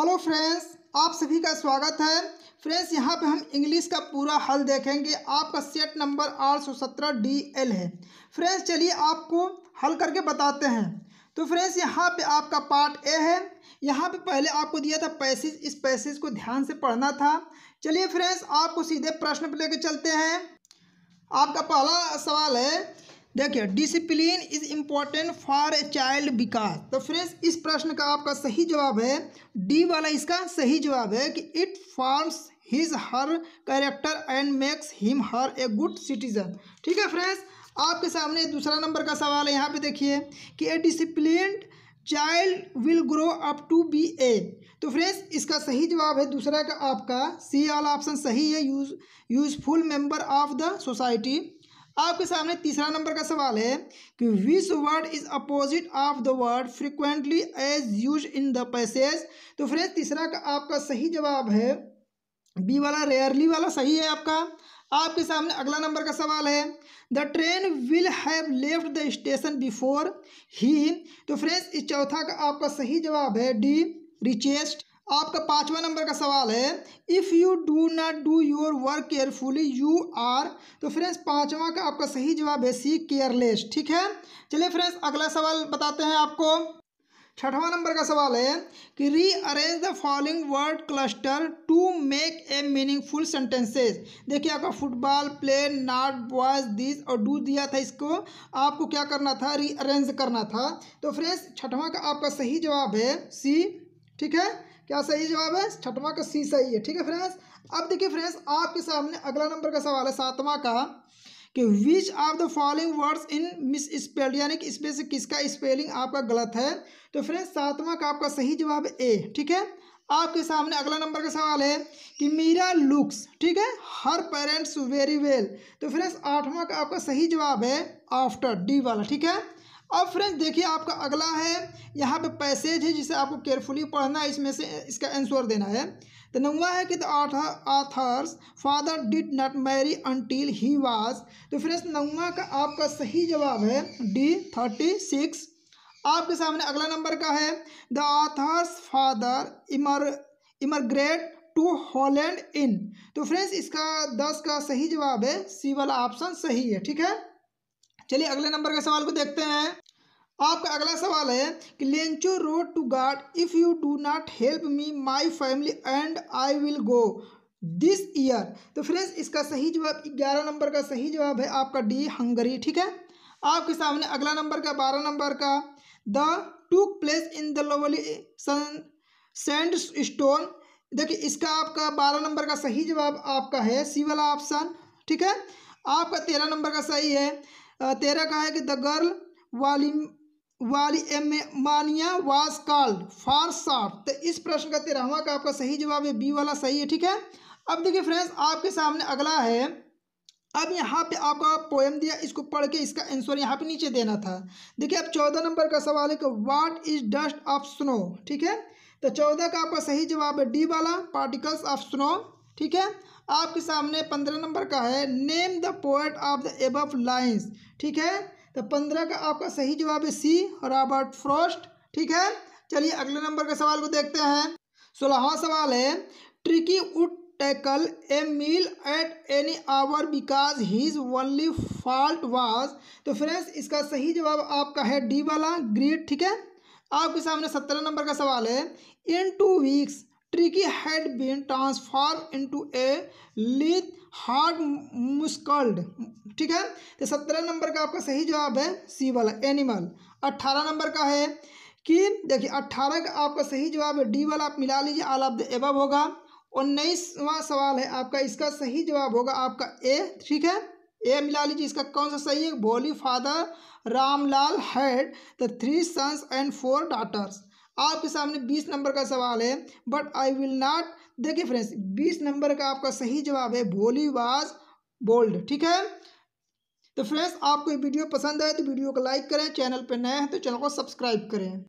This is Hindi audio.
हेलो फ्रेंड्स आप सभी का स्वागत है फ्रेंड्स यहाँ पे हम इंग्लिश का पूरा हल देखेंगे आपका सेट नंबर आठ सौ सत्रह डी एल है फ्रेंड्स चलिए आपको हल करके बताते हैं तो फ्रेंड्स यहाँ पे आपका पार्ट ए है यहाँ पे पहले आपको दिया था पैसेज इस पैसेज को ध्यान से पढ़ना था चलिए फ्रेंड्स आपको सीधे प्रश्न पर लेकर चलते हैं आपका पहला सवाल है देखिए discipline is important for a child विकास तो फ्रेंड्स इस प्रश्न का आपका सही जवाब है डी वाला इसका सही जवाब है कि it forms his her character and makes him her a good citizen ठीक है फ्रेंड्स आपके सामने दूसरा नंबर का सवाल है यहाँ पे देखिए कि a discipline child will grow up to be a तो फ्रेंड्स इसका सही जवाब है दूसरा का आपका सी वाला ऑप्शन सही है use useful member of the society आपके सामने तीसरा नंबर का सवाल है कि which word is opposite of the word frequently as use in the passage तो फ्रेंड तीसरा का आपका सही जवाब है बी वाला रेयरली वाला सही है आपका आपके सामने अगला नंबर का सवाल है the train will have left the station before he तो फ्रेंड्स इस चौथा का आपका सही जवाब है डी रिचेस्ट आपका पाँचवा नंबर का सवाल है if you do not do your work carefully you are तो फ्रेंड्स पाँचवा का आपका सही जवाब है सी केयरलेस ठीक है चलिए फ्रेंड्स अगला सवाल बताते हैं आपको छठवां नंबर का सवाल है कि rearrange the following word cluster to make a meaningful sentences देखिए आपका football play not boys this और डू दिया था इसको आपको क्या करना था रीअरेंज करना था तो फ्रेंड्स छठवां का आपका सही जवाब है सी ठीक है क्या सही जवाब है छठवां का सी सही है ठीक है फ्रेंड्स अब देखिए फ्रेंड्स आपके सामने अगला नंबर का सवाल है सातवां का कि which are the following words in misspell यानी कि इसमें से किसका स्पेलिंग आपका गलत है तो फ्रेंड्स सातवां का आपका सही जवाब ए ठीक है आपके सामने अगला नंबर का सवाल है कि मीरा लुक्स ठीक है हर पेरेंट्स वेरी वेल तो फ्रेंड्स आठवां का आपका सही जवाब है आफ्टर डी वाला ठीक है अब फ्रेंड्स देखिए आपका अगला है यहाँ पे पैसेज है जिसे आपको केयरफुली पढ़ना है इसमें से इसका आंसर देना है तो नौवा है कि the author's father did not marry until he was तो फ्रेंड्स नौवा का आपका सही जवाब है डी थर्टी सिक्स आपके सामने अगला नंबर का है द आथर्स फादर इमर इमरग्रेट टू हॉलैंड इन तो फ्रेंड्स इसका दस का सही जवाब है सी वाला ऑप्शन सही है ठीक है चलिए अगले नंबर के सवाल को देखते हैं आपका अगला सवाल है कि Lencho wrote to God if you do not help me my family and I will go this year तो फ्रेंड्स इसका सही जवाब ग्यारह नंबर का सही जवाब है आपका डी हंगरी ठीक है आपके सामने अगला नंबर का बारह नंबर का the two place in the lovely sun sand stone देखिए इसका आपका बारह नंबर का सही जवाब आपका है सी वाला ऑप्शन ठीक है आपका तेरह नंबर का सही है तेरह का है कि द गर्ल वाली वाली एम मानिया वास कॉल्ड फार शॉर्ट तो इस प्रश्न का तेरहवा का आपका सही जवाब है बी वाला सही है ठीक है अब देखिए फ्रेंड्स आपके सामने अगला है अब यहाँ पे आपका पोएम दिया इसको पढ़ के इसका आंसर यहाँ पे नीचे देना था देखिए अब चौदह नंबर का सवाल है कि what is dust of snow ठीक है तो चौदह का आपका सही जवाब है डी वाला पार्टिकल्स ऑफ स्नो ठीक है आपके सामने पंद्रह नंबर का है name the poet of the above lines ठीक है तो पंद्रह का आपका सही जवाब है सी रॉबर्ट फ्रॉस्ट ठीक है चलिए अगले नंबर के सवाल को देखते हैं सोलहवा सवाल है tricky would tackle a meal at any hour because his only fault was तो फ्रेंड्स इसका सही जवाब आपका है डी वाला ग्रीड ठीक है आपके सामने सत्रह नंबर का सवाल है in two weeks Tricky been transform into a lithe hard muscled ठीक है तो सत्रह नंबर का आपका सही जवाब है सी वाला एनिमल अट्ठारह नंबर का है कि देखिए अट्ठारह का आपका सही जवाब है डी वाला आप मिला लीजिए आल ऑफ द एबव होगा उन्नीसवा सवाल है आपका इसका सही जवाब होगा आपका ए ठीक है ए मिला लीजिए इसका कौन सा सही है Bholi father Ramlal had the three sons and four daughters आपके सामने बीस नंबर का सवाल है बट आई विल नॉट देखिए फ्रेंड्स बीस नंबर का आपका सही जवाब है भोली वाज बोल्ड ठीक है तो फ्रेंड्स आपको ये वीडियो पसंद आए तो वीडियो को लाइक करें चैनल पर नए हैं तो चैनल को सब्सक्राइब करें